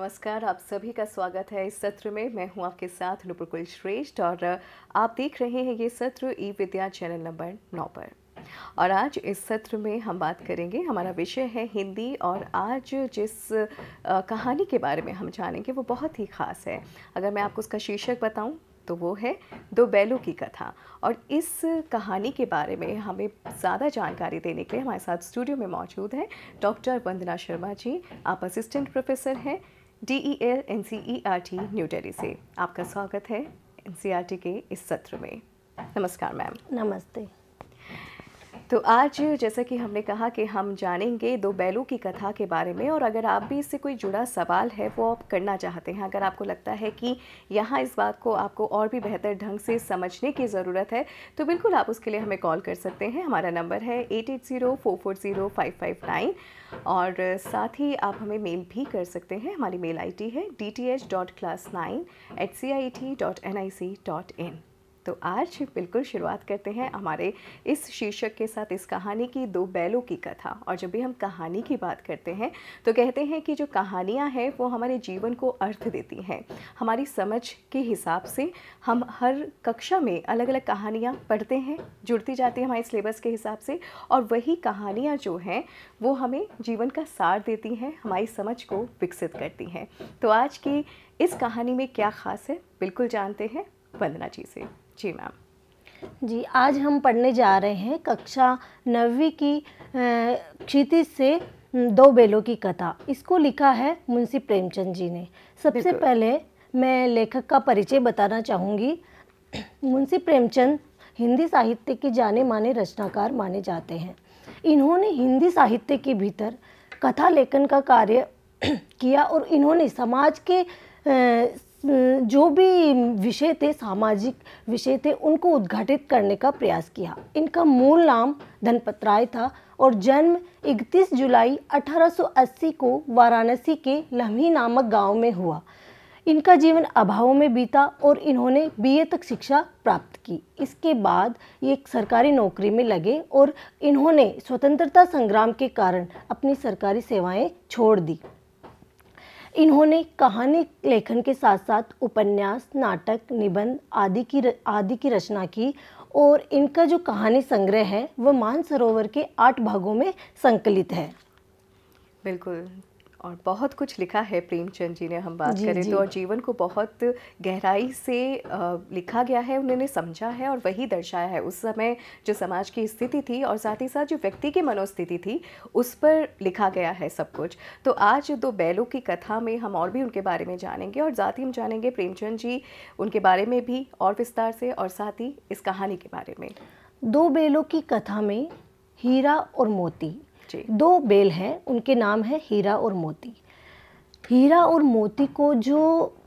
नमस्कार आप सभी का स्वागत है इस सत्र में मैं हूं आपके साथ नुपुर कुल श्रेष्ठ और आप देख रहे हैं ये सत्र ई विद्या चैनल नंबर नौ पर और आज इस सत्र में हम बात करेंगे हमारा विषय है हिंदी और आज जिस कहानी के बारे में हम जानेंगे वो बहुत ही ख़ास है अगर मैं आपको उसका शीर्षक बताऊं तो वो है दो बैलों की कथा और इस कहानी के बारे में हमें ज़्यादा जानकारी देने के लिए हमारे साथ स्टूडियो में मौजूद हैं डॉक्टर वंदना शर्मा जी आप असिस्टेंट प्रोफेसर हैं D E L N C E R T new Delhi से आपका स्वागत है एन सी आर टी के इस सत्र में नमस्कार मैम नमस्ते तो आज जैसा कि हमने कहा कि हम जानेंगे दो बैलों की कथा के बारे में और अगर आप भी इससे कोई जुड़ा सवाल है वो आप करना चाहते हैं अगर आपको लगता है कि यहाँ इस बात को आपको और भी बेहतर ढंग से समझने की ज़रूरत है तो बिल्कुल आप उसके लिए हमें कॉल कर सकते हैं हमारा नंबर है eight eight zero four four zero five five nine और साथ ही आप हमें मेल भी कर सकते हैं हमारी मेल आई है D T H dot class nine eight C I T dot N I C dot in तो आज बिल्कुल शुरुआत करते हैं हमारे इस शीर्षक के साथ इस कहानी की दो बैलों की कथा और जब भी हम कहानी की बात करते हैं तो कहते हैं कि जो कहानियाँ हैं वो हमारे जीवन को अर्थ देती हैं हमारी समझ के हिसाब से हम हर कक्षा में अलग अलग कहानियाँ पढ़ते हैं जुड़ती जाती हैं हमारे सिलेबस के हिसाब से और वही कहानियाँ जो हैं वो हमें जीवन का सार देती हैं हमारी समझ को विकसित करती हैं तो आज की इस कहानी में क्या ख़ास है बिल्कुल जानते हैं वंदना जी से जी मैम जी आज हम पढ़ने जा रहे हैं कक्षा नवी की क्षिति से दो बेलों की कथा इसको लिखा है मुंशी प्रेमचंद जी ने सबसे पहले मैं लेखक का परिचय बताना चाहूँगी मुंशी प्रेमचंद हिंदी साहित्य के जाने माने रचनाकार माने जाते हैं इन्होंने हिंदी साहित्य के भीतर कथा लेखन का कार्य किया और इन्होंने समाज के जो भी विषय थे सामाजिक विषय थे उनको उद्घाटित करने का प्रयास किया इनका मूल नाम धनपत राय था और जन्म 31 जुलाई 1880 को वाराणसी के लम्ही नामक गांव में हुआ इनका जीवन अभावों में बीता और इन्होंने बीए तक शिक्षा प्राप्त की इसके बाद ये एक सरकारी नौकरी में लगे और इन्होंने स्वतंत्रता संग्राम के कारण अपनी सरकारी सेवाएं छोड़ दी इन्होंने कहानी लेखन के साथ साथ उपन्यास नाटक निबंध आदि की आदि की रचना की और इनका जो कहानी संग्रह है वह मानसरोवर के आठ भागों में संकलित है बिल्कुल और बहुत कुछ लिखा है प्रेमचंद जी ने हम बात जी, करें तो जी। तो और जीवन को बहुत गहराई से लिखा गया है उन्होंने समझा है और वही दर्शाया है उस समय जो समाज की स्थिति थी और साथ ही साथ जो व्यक्ति की मनोस्थिति थी उस पर लिखा गया है सब कुछ तो आज दो बैलों की कथा में हम और भी उनके बारे में जानेंगे और साथ ही हम जानेंगे प्रेमचंद जी उनके बारे में भी और विस्तार से और साथ ही इस कहानी के बारे में दो बैलों की कथा में हीरा और मोती दो बेल हैं उनके नाम है हीरा और मोती हीरा और मोती को जो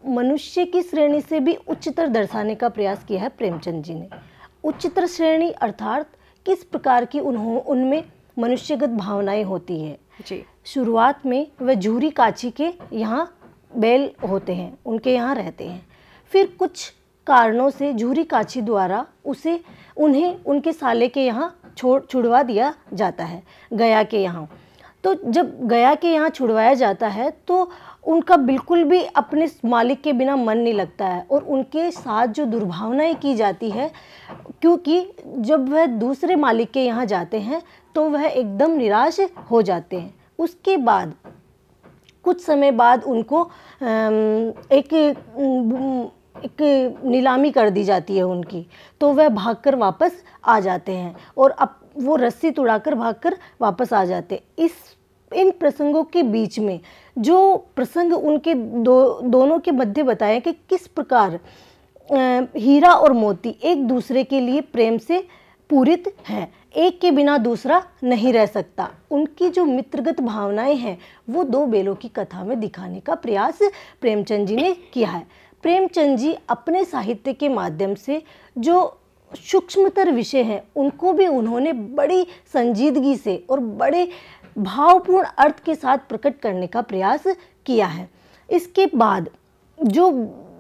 मनुष्य की श्रेणी से भी उच्चतर दर्शाने का प्रयास किया है प्रेमचंद जी ने उच्चतर श्रेणी अर्थात किस प्रकार की उन्हों उनमें मनुष्यगत भावनाएं होती है जी शुरुआत में वह झूरी काची के यहाँ बैल होते हैं उनके यहाँ रहते हैं फिर कुछ कारणों से झूरी काची द्वारा उसे उन्हें उनके साले के यहाँ छोड़ छुड़वा दिया जाता है गया के यहाँ तो जब गया के यहाँ छुड़वाया जाता है तो उनका बिल्कुल भी अपने मालिक के बिना मन नहीं लगता है और उनके साथ जो दुर्भावनाएं की जाती है क्योंकि जब वह दूसरे मालिक के यहाँ जाते हैं तो वह एकदम निराश हो जाते हैं उसके बाद कुछ समय बाद उनको एक एक नीलामी कर दी जाती है उनकी तो वह भागकर वापस आ जाते हैं और अब वो रस्सी भाग भागकर वापस आ जाते इस इन प्रसंगों के बीच में जो प्रसंग उनके दो दोनों के मध्य बताए कि किस प्रकार हीरा और मोती एक दूसरे के लिए प्रेम से पूरित हैं एक के बिना दूसरा नहीं रह सकता उनकी जो मित्रगत भावनाएं हैं वो दो बेलों की कथा में दिखाने का प्रयास प्रेमचंद जी ने किया है प्रेमचंद जी अपने साहित्य के माध्यम से जो सूक्ष्मतर विषय हैं उनको भी उन्होंने बड़ी संजीदगी से और बड़े भावपूर्ण अर्थ के साथ प्रकट करने का प्रयास किया है इसके बाद जो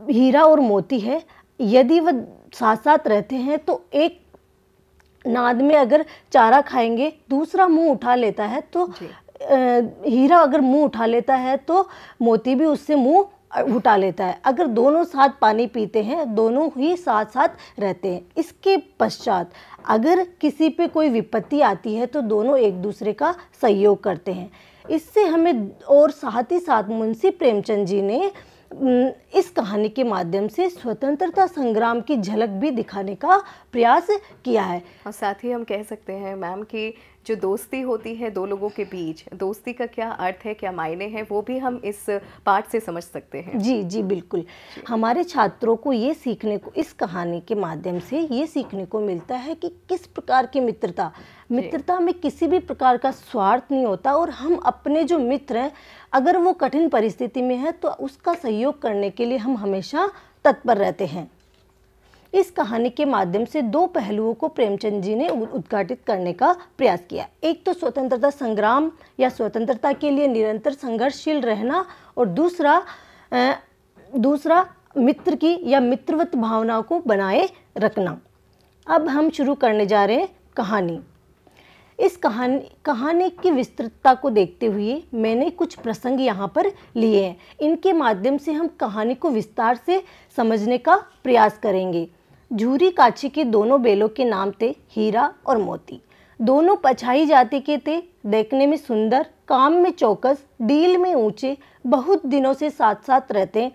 हीरा और मोती है यदि वह साथ साथ रहते हैं तो एक नाद में अगर चारा खाएंगे दूसरा मुंह उठा लेता है तो हीरा अगर मुंह उठा लेता है तो मोती भी उससे मुंह उठा लेता है अगर दोनों साथ पानी पीते हैं दोनों ही साथ साथ रहते हैं इसके पश्चात अगर किसी पे कोई विपत्ति आती है तो दोनों एक दूसरे का सहयोग करते हैं इससे हमें और साथ ही साथ मुंशी प्रेमचंद जी ने इस कहानी के माध्यम से स्वतंत्रता संग्राम की झलक भी दिखाने का प्रयास किया है और साथ ही हम कह सकते हैं मैम कि जो दोस्ती होती है दो लोगों के बीच दोस्ती का क्या अर्थ है क्या मायने हैं वो भी हम इस पाठ से समझ सकते हैं जी जी बिल्कुल जी। हमारे छात्रों को ये सीखने को इस कहानी के माध्यम से ये सीखने को मिलता है कि किस प्रकार की मित्रता मित्रता में किसी भी प्रकार का स्वार्थ नहीं होता और हम अपने जो मित्र हैं अगर वो कठिन परिस्थिति में है तो उसका सहयोग करने के लिए हम हमेशा तत्पर रहते हैं इस कहानी के माध्यम से दो पहलुओं को प्रेमचंद जी ने उद्घाटित करने का प्रयास किया एक तो स्वतंत्रता संग्राम या स्वतंत्रता के लिए निरंतर संघर्षशील रहना और दूसरा दूसरा मित्र की या मित्रवत भावना को बनाए रखना अब हम शुरू करने जा रहे हैं कहानी इस कहानी कहानी की विस्तृतता को देखते हुए मैंने कुछ प्रसंग यहाँ पर लिए हैं इनके माध्यम से हम कहानी को विस्तार से समझने का प्रयास करेंगे झूरी काछी के दोनों बेलों के नाम थे हीरा और मोती दोनों पछाई जाति के थे देखने में सुंदर काम में चौकस डील में ऊंचे बहुत दिनों से साथ साथ रहते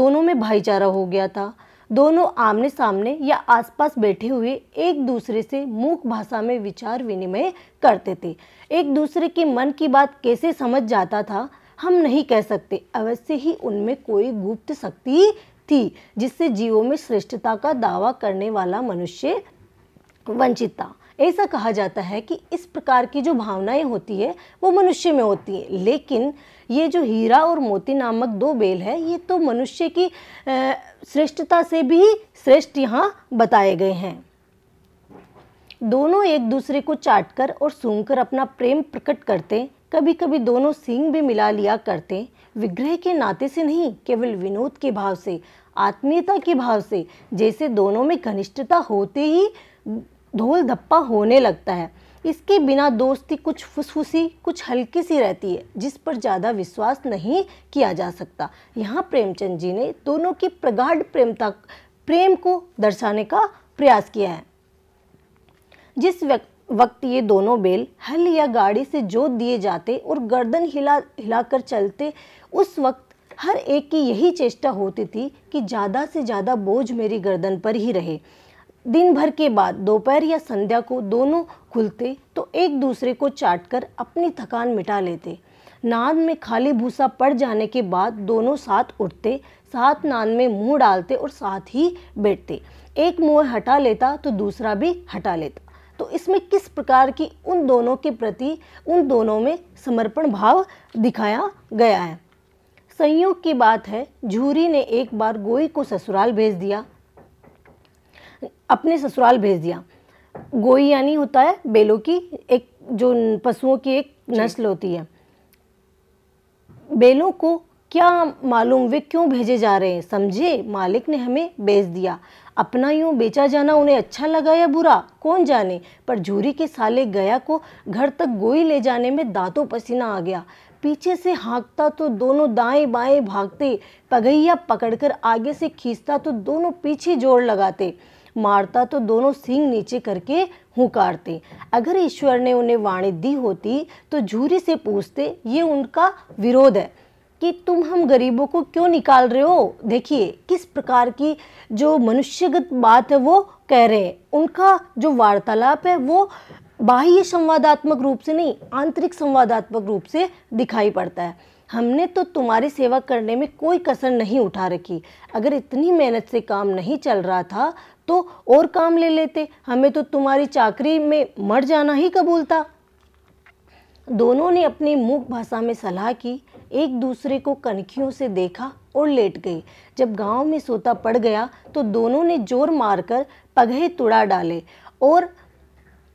दोनों में भाईचारा हो गया था दोनों आमने सामने या आसपास बैठे हुए एक दूसरे से मूक भाषा में विचार विनिमय करते थे एक दूसरे के मन की बात कैसे समझ जाता था हम नहीं कह सकते अवश्य ही उनमें कोई गुप्त शक्ति थी जिससे जीवों में श्रेष्ठता का दावा करने वाला मनुष्य वंचित था ऐसा कहा जाता है कि इस प्रकार की जो भावनाएं होती है वो मनुष्य में होती है लेकिन ये जो हीरा और मोती नामक दो बेल है ये तो मनुष्य की श्रेष्ठता से भी श्रेष्ठ यहाँ बताए गए हैं दोनों एक दूसरे को चाटकर और सूंघकर अपना प्रेम प्रकट करते कभी कभी दोनों सींग भी मिला लिया करते विग्रह के नाते से नहीं केवल विनोद के भाव से आत्मीयता के भाव से जैसे दोनों में घनिष्ठता होते ही धोल धप्पा होने लगता है इसके बिना दोस्ती कुछ फुसफुसी कुछ हल्की सी रहती है जिस पर ज़्यादा विश्वास नहीं किया जा सकता यहाँ प्रेमचंद जी ने दोनों की प्रगाढ़ प्रेमता प्रेम को दर्शाने का प्रयास किया है जिस वक्त ये दोनों बेल हल या गाड़ी से जोत दिए जाते और गर्दन हिला हिलाकर चलते उस वक्त हर एक की यही चेष्टा होती थी कि ज़्यादा से ज़्यादा बोझ मेरी गर्दन पर ही रहे दिन भर के बाद दोपहर या संध्या को दोनों खुलते तो एक दूसरे को चाट कर अपनी थकान मिटा लेते नान में खाली भूसा पड़ जाने के बाद दोनों साथ उठते साथ नान में मुंह डालते और साथ ही बैठते एक मुंह हटा लेता तो दूसरा भी हटा लेता तो इसमें किस प्रकार की उन दोनों के प्रति उन दोनों में समर्पण भाव दिखाया गया है संयोग की बात है झूरी ने एक बार गोई को ससुराल भेज दिया अपने ससुराल भेज दिया गोई यानी होता है बेलों की एक जो पशुओं की एक नस्ल होती है बेलों को क्या मालूम वे क्यों भेजे जा रहे हैं समझे मालिक ने हमें बेच दिया अपना यूँ बेचा जाना उन्हें अच्छा लगा या बुरा कौन जाने पर झूरी के साले गया को घर तक गोई ले जाने में दांतों पसीना आ गया पीछे से हाँकता तो दोनों दाएं बाएं भागते पगैया पकड़कर आगे से खींचता तो दोनों पीछे जोड़ लगाते मारता तो दोनों सींग नीचे करके हुकारते अगर ईश्वर ने उन्हें वाणी दी होती तो झूरी से पूछते ये उनका विरोध है कि तुम हम गरीबों को क्यों निकाल रहे हो देखिए किस प्रकार की जो मनुष्यगत बात है वो कह रहे हैं उनका जो वार्तालाप है वो बाह्य संवादात्मक रूप से नहीं आंतरिक संवादात्मक रूप से दिखाई पड़ता है हमने तो तुम्हारी सेवा करने में कोई कसर नहीं उठा रखी अगर इतनी मेहनत से काम नहीं चल रहा था तो और काम ले लेते हमें तो तुम्हारी चाकरी में मर जाना ही कबूल था दोनों ने अपनी मूक भाषा में सलाह की एक दूसरे को कनखियों से देखा और लेट गई जब गांव में सोता पड़ गया तो दोनों ने जोर मारकर पगहे तुड़ा डाले और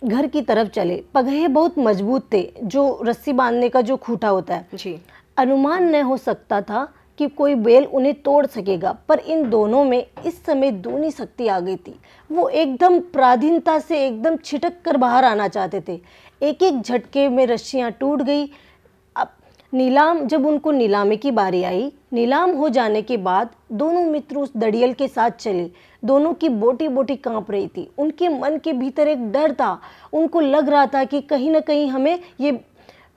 घर की तरफ चले पगहे बहुत मजबूत थे जो रस्सी बांधने का जो खूटा होता है जी अनुमान न हो सकता था कि कोई बेल उन्हें तोड़ सकेगा पर इन दोनों में इस समय दूनी शक्ति आ गई थी वो एकदम प्राधीनता से एकदम छिटक कर बाहर आना चाहते थे एक एक झटके में रस्सियाँ टूट गई नीलाम जब उनको नीलामी की बारी आई नीलाम हो जाने के बाद दोनों मित्र उस दड़ियल के साथ चले दोनों की बोटी बोटी कांप रही थी उनके मन के भीतर एक डर था उनको लग रहा था कि कहीं ना कहीं हमें ये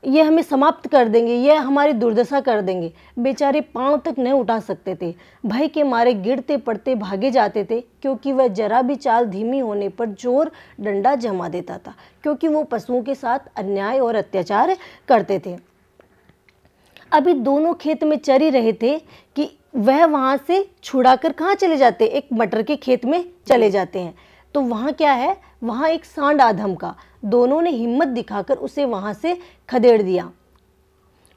ये हमें समाप्त कर देंगे ये हमारी दुर्दशा कर देंगे बेचारे पांव तक नहीं उठा सकते थे भय के मारे गिरते पड़ते भागे जाते थे क्योंकि वह जरा भी चाल धीमी होने पर जोर डंडा जमा देता था क्योंकि वो पशुओं के साथ अन्याय और अत्याचार करते थे अभी दोनों खेत में चर ही रहे थे कि वह वहाँ से छुड़ा कर कहाँ चले जाते एक मटर के खेत में चले जाते हैं तो वहाँ क्या है वहाँ एक सांड आधम का दोनों ने हिम्मत दिखाकर उसे वहाँ से खदेड़ दिया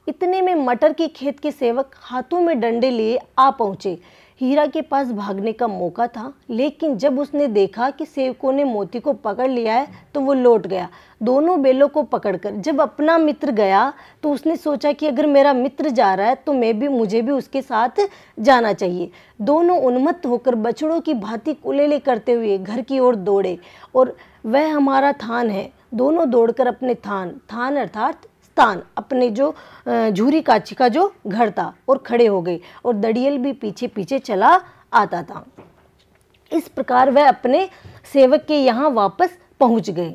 इतने में मटर के खेत के सेवक हाथों में डंडे लिए आ पहुँचे हीरा के पास भागने का मौका था लेकिन जब उसने देखा कि सेवकों ने मोती को पकड़ लिया है तो वो लौट गया दोनों बेलों को पकड़कर जब अपना मित्र गया तो उसने सोचा कि अगर मेरा मित्र जा रहा है तो मैं भी मुझे भी उसके साथ जाना चाहिए दोनों उन्मत्त होकर बछड़ों की भांति कुलेले करते हुए घर की ओर दौड़े और वह हमारा थान है दोनों दौड़कर अपने थान थान अर्थात स्थान अपने जो झूरी काची का जो घर था और खड़े हो गए और दड़ियल भी पीछे पीछे चला आता था इस प्रकार वह अपने सेवक के यहाँ वापस पहुँच गए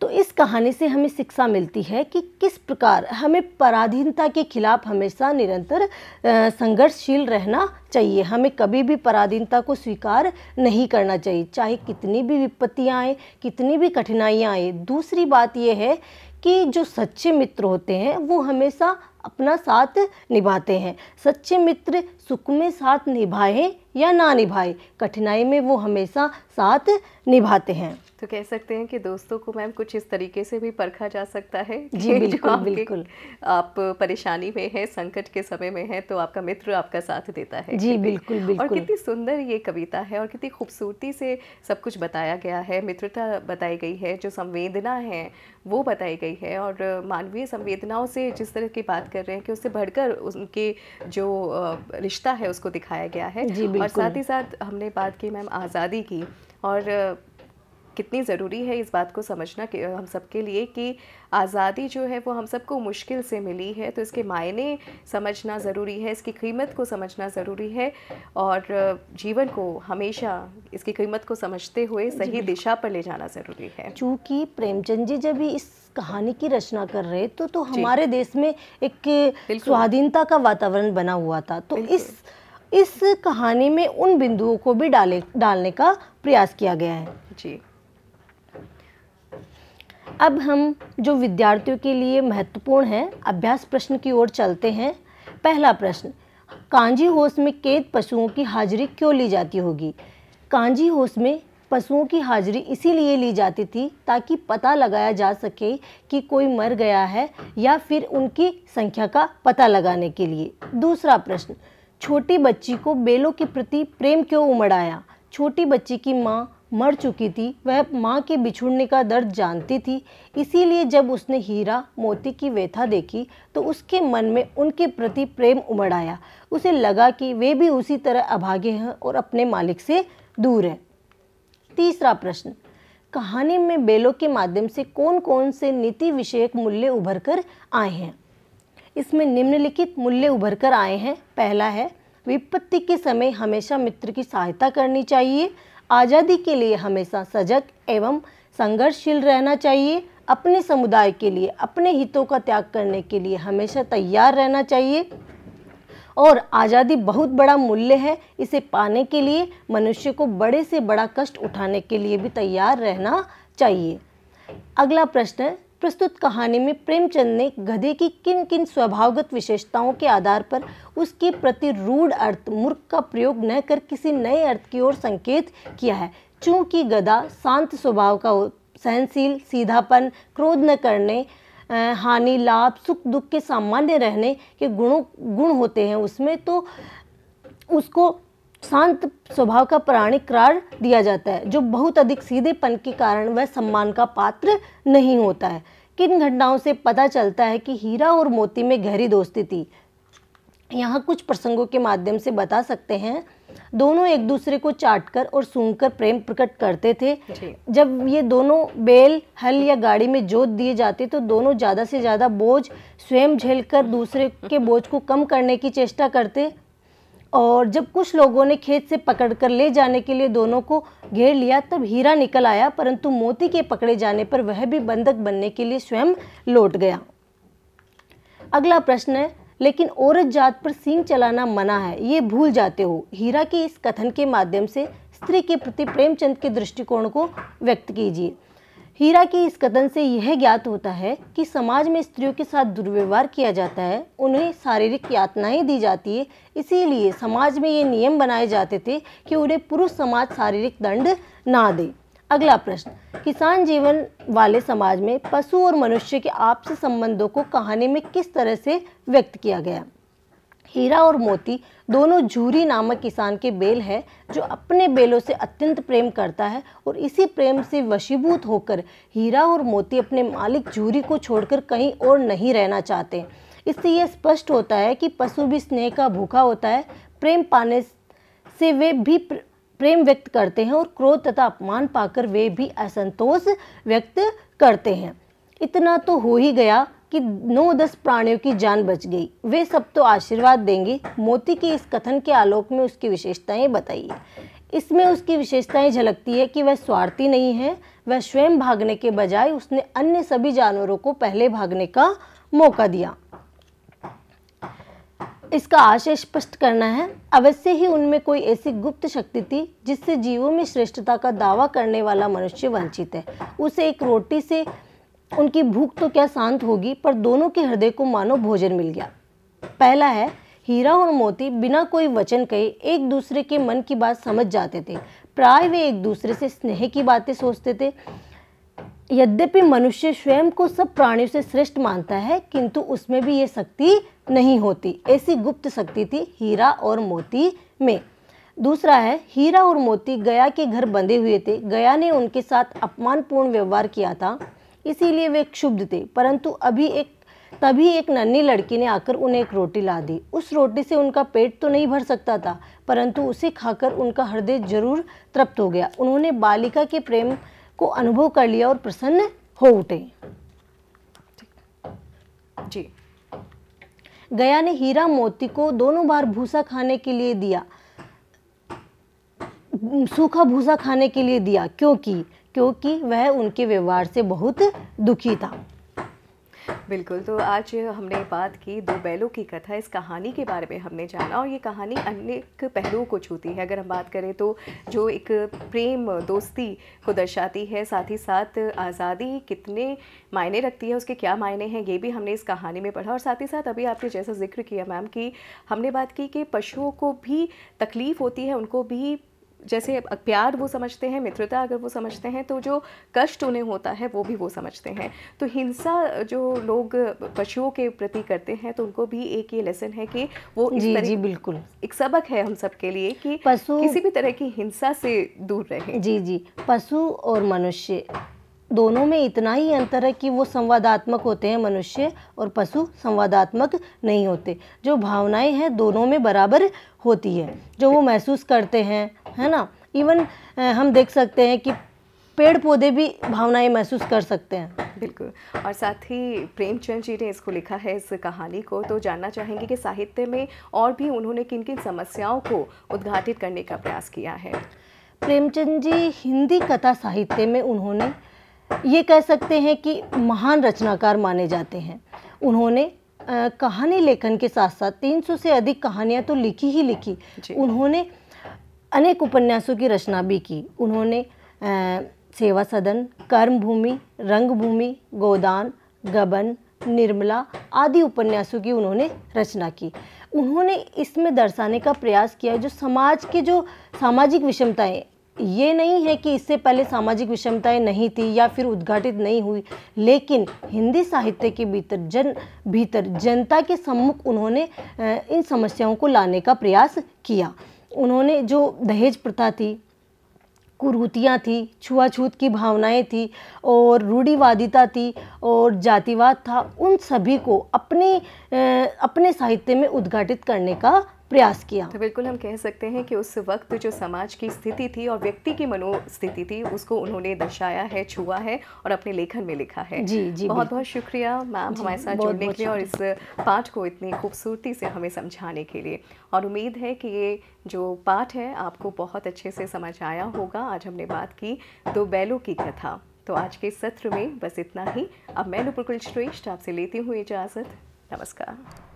तो इस कहानी से हमें शिक्षा मिलती है कि किस प्रकार हमें पराधीनता के खिलाफ हमेशा निरंतर संघर्षशील रहना चाहिए हमें कभी भी पराधीनता को स्वीकार नहीं करना चाहिए चाहे कितनी भी विपत्तियाँ आए कितनी भी कठिनाइयाँ आए दूसरी बात यह है कि जो सच्चे मित्र होते हैं वो हमेशा अपना साथ निभाते हैं सच्चे मित्र सुख में साथ निभाएं या ना निभाएं कठिनाई में वो हमेशा साथ निभाते हैं तो कह सकते हैं कि दोस्तों को मैम कुछ इस तरीके से भी परखा जा सकता है जी बिल्कुल बिल्कुल आप परेशानी में हैं संकट के समय में हैं तो आपका मित्र आपका साथ देता है जी बिल्कुल बिल्कुल और कितनी सुंदर ये कविता है और कितनी खूबसूरती से सब कुछ बताया गया है मित्रता बताई गई है जो संवेदना है वो बताई गई है और मानवीय संवेदनाओं से जिस तरह की बात कर रहे हैं कि उससे बढ़कर उनके जो रिश्ता है उसको दिखाया गया है और साथ ही साथ हमने बात की मैम आज़ादी की और कितनी ज़रूरी है इस बात को समझना कि हम के लिए कि आज़ादी जो है वो हम सबको मुश्किल से मिली है तो इसके मायने समझना ज़रूरी है इसकी कीमत को समझना ज़रूरी है और जीवन को हमेशा इसकी कीमत को समझते हुए सही दिशा पर ले जाना ज़रूरी है चूँकि प्रेमचंद जी जब इस कहानी की रचना कर रहे तो तो हमारे देश में एक स्वाधीनता का वातावरण बना हुआ था तो इस इस कहानी में उन बिंदुओं को भी डाले डालने का प्रयास किया गया है जी अब हम जो विद्यार्थियों के लिए महत्वपूर्ण है अभ्यास प्रश्न की ओर चलते हैं पहला प्रश्न कांजी होश में कैद पशुओं की हाजिरी क्यों ली जाती होगी कांजी होश में पशुओं की हाजिरी इसीलिए ली जाती थी ताकि पता लगाया जा सके कि कोई मर गया है या फिर उनकी संख्या का पता लगाने के लिए दूसरा प्रश्न छोटी बच्ची को बेलों के प्रति प्रेम क्यों उमड़ आया छोटी बच्ची की माँ मर चुकी थी वह माँ के बिछुड़ने का दर्द जानती थी इसीलिए जब उसने हीरा मोती की व्यथा देखी तो उसके मन में उनके प्रति प्रेम उमड़ आया उसे लगा कि वे भी उसी तरह अभागे हैं और अपने मालिक से दूर हैं तीसरा प्रश्न कहानी में बेलों के माध्यम से कौन कौन से नीति विषयक मूल्य उभर कर आए हैं इसमें निम्नलिखित मूल्य उभर कर आए हैं पहला है विपत्ति के समय हमेशा मित्र की सहायता करनी चाहिए आज़ादी के लिए हमेशा सजग एवं संघर्षशील रहना चाहिए अपने समुदाय के लिए अपने हितों का त्याग करने के लिए हमेशा तैयार रहना चाहिए और आज़ादी बहुत बड़ा मूल्य है इसे पाने के लिए मनुष्य को बड़े से बड़ा कष्ट उठाने के लिए भी तैयार रहना चाहिए अगला प्रश्न प्रस्तुत कहानी में प्रेमचंद ने गधे की किन किन स्वभावगत विशेषताओं के आधार पर उसके प्रति रूढ़ अर्थ मूर्ख का प्रयोग न कर किसी नए अर्थ की ओर संकेत किया है चूंकि गधा शांत स्वभाव का हो सहनशील सीधापन क्रोध न करने हानि लाभ सुख दुख के सामान्य रहने के गुणों गुण होते हैं उसमें तो उसको शांत स्वभाव का पौराणिक करार दिया जाता है जो बहुत अधिक सीधेपन के कारण वह सम्मान का पात्र नहीं होता है किन घटनाओं से पता चलता है कि हीरा और मोती में गहरी दोस्ती थी यहाँ कुछ प्रसंगों के माध्यम से बता सकते हैं दोनों एक दूसरे को चाटकर और सूंघकर प्रेम प्रकट करते थे जब ये दोनों बेल हल या गाड़ी में जोत दिए जाते तो दोनों ज़्यादा से ज़्यादा बोझ स्वयं झेलकर दूसरे के बोझ को कम करने की चेष्टा करते और जब कुछ लोगों ने खेत से पकड़कर ले जाने के लिए दोनों को घेर लिया तब हीरा निकल आया परंतु मोती के पकड़े जाने पर वह भी बंधक बनने के लिए स्वयं लौट गया अगला प्रश्न है लेकिन औरत जात पर सिंह चलाना मना है ये भूल जाते हो हीरा के इस कथन के माध्यम से स्त्री के प्रति प्रेमचंद के दृष्टिकोण को व्यक्त कीजिए हीरा की इस कथन से यह ज्ञात होता है कि समाज में स्त्रियों के साथ दुर्व्यवहार किया जाता है उन्हें शारीरिक यातनाएं दी जाती है इसीलिए समाज में ये नियम बनाए जाते थे कि उन्हें पुरुष समाज शारीरिक दंड ना दे अगला प्रश्न किसान जीवन वाले समाज में पशु और मनुष्य के आपसी संबंधों को कहानी में किस तरह से व्यक्त किया गया हीरा और मोती दोनों झूरी नामक किसान के बेल है जो अपने बेलों से अत्यंत प्रेम करता है और इसी प्रेम से वशीभूत होकर हीरा और मोती अपने मालिक झूरी को छोड़कर कहीं और नहीं रहना चाहते इससे यह स्पष्ट होता है कि पशु भी स्नेह का भूखा होता है प्रेम पाने से वे भी प्रेम व्यक्त करते हैं और क्रोध तथा अपमान पाकर वे भी असंतोष व्यक्त करते हैं इतना तो हो ही गया कि नौ दस प्राणियों की जान बच गई वे सब तो आशीर्वाद देंगे मोती के इस कथन के आलोक में उसकी विशेषताएं बताइए इसमें उसकी विशेषताएं झलकती है कि वह स्वार्थी नहीं है वह स्वयं भागने के बजाय उसने अन्य सभी जानवरों को पहले भागने का मौका दिया इसका आशय स्पष्ट करना है अवश्य ही उनमें कोई ऐसी गुप्त शक्ति थी जिससे जीवों में श्रेष्ठता का दावा करने वाला मनुष्य वंचित है उसे एक रोटी से उनकी भूख तो क्या शांत होगी पर दोनों के हृदय को मानो भोजन मिल गया पहला है हीरा और मोती बिना कोई वचन कहे एक दूसरे के मन की बात समझ जाते थे प्राय वे एक दूसरे से स्नेह की बातें सोचते थे यद्यपि मनुष्य स्वयं को सब प्राणियों से श्रेष्ठ मानता है किंतु उसमें भी ये शक्ति नहीं होती ऐसी गुप्त शक्ति थी हीरा और मोती में दूसरा है हीरा और मोती गया के घर बंधे हुए थे गया ने उनके साथ अपमानपूर्ण व्यवहार किया था इसीलिए वे क्षुब्ध थे परंतु अभी एक तभी एक नन्ही लड़की ने आकर उन्हें एक रोटी ला दी उस रोटी से उनका पेट तो नहीं भर सकता था परंतु उसे खाकर उनका हृदय जरूर तृप्त हो गया उन्होंने बालिका के प्रेम को अनुभव कर लिया और प्रसन्न हो उठे जी गया ने हीरा मोती को दोनों बार भूसा खाने के लिए दिया सूखा भूसा खाने के लिए दिया क्योंकि क्योंकि वह उनके व्यवहार से बहुत दुखी था बिल्कुल तो आज हमने बात की दो बैलों की कथा इस कहानी के बारे में हमने जाना और ये कहानी अनेक पहलुओं को छूती है अगर हम बात करें तो जो एक प्रेम दोस्ती को दर्शाती है साथ ही साथ आज़ादी कितने मायने रखती है उसके क्या मायने हैं ये भी हमने इस कहानी में पढ़ा और साथ ही साथ अभी आपने जैसा जिक्र किया मैम कि हमने बात की कि पशुओं को भी तकलीफ़ होती है उनको भी जैसे प्यार वो समझते हैं मित्रता अगर वो समझते हैं तो जो कष्ट उन्हें होता है वो भी वो समझते हैं तो हिंसा जो लोग पशुओं के प्रति करते हैं तो उनको भी एक ये लेसन है कि वो जी जी बिल्कुल एक सबक है हम सब के लिए कि पशु किसी भी तरह की हिंसा से दूर रहें जी जी पशु और मनुष्य दोनों में इतना ही अंतर है कि वो संवादात्मक होते हैं मनुष्य और पशु संवादात्मक नहीं होते जो भावनाएं हैं दोनों में बराबर होती है जो वो महसूस करते हैं है ना इवन हम देख सकते हैं कि पेड़ पौधे भी भावनाएं महसूस कर सकते हैं बिल्कुल और साथ ही प्रेमचंद जी ने इसको लिखा है इस कहानी को तो जानना चाहेंगे कि साहित्य में और भी उन्होंने किन किन समस्याओं को उद्घाटित करने का प्रयास किया है प्रेमचंद जी हिंदी कथा साहित्य में उन्होंने ये कह सकते हैं कि महान रचनाकार माने जाते हैं उन्होंने कहानी लेखन के साथ साथ 300 से अधिक कहानियां तो लिखी ही लिखी उन्होंने अनेक उपन्यासों की रचना भी की उन्होंने आ, सेवा सदन कर्मभूमि रंगभूमि गोदान गबन निर्मला आदि उपन्यासों की उन्होंने रचना की उन्होंने इसमें दर्शाने का प्रयास किया जो समाज के जो सामाजिक विषमताएं ये नहीं है कि इससे पहले सामाजिक विषमताएं नहीं थी या फिर उद्घाटित नहीं हुई लेकिन हिंदी साहित्य के भीतर जन भीतर जनता के सम्मुख उन्होंने इन समस्याओं को लाने का प्रयास किया उन्होंने जो दहेज प्रथा थी कुरूतियाँ थी छुआछूत की भावनाएं थी और रूढ़िवादिता थी और जातिवाद था उन सभी को अपने अपने साहित्य में उद्घाटित करने का प्रयास किया तो बिल्कुल हम कह सकते हैं कि उस वक्त जो समाज की स्थिति थी और व्यक्ति की मनोस्थिति थी उसको उन्होंने दर्शाया है छुआ है और अपने लेखन में लिखा है जी जी बहुत बहुत शुक्रिया मैम हमारे साथ जुड़ने के लिए और इस पाठ को इतनी खूबसूरती से हमें समझाने के लिए और उम्मीद है कि ये जो पाठ है आपको बहुत अच्छे से समझ आया होगा आज हमने बात की दो बैलों की कथा तो आज के सत्र में बस इतना ही अब मैं नुपुर श्रेष्ठ आपसे लेती हूँ इजाज़त नमस्कार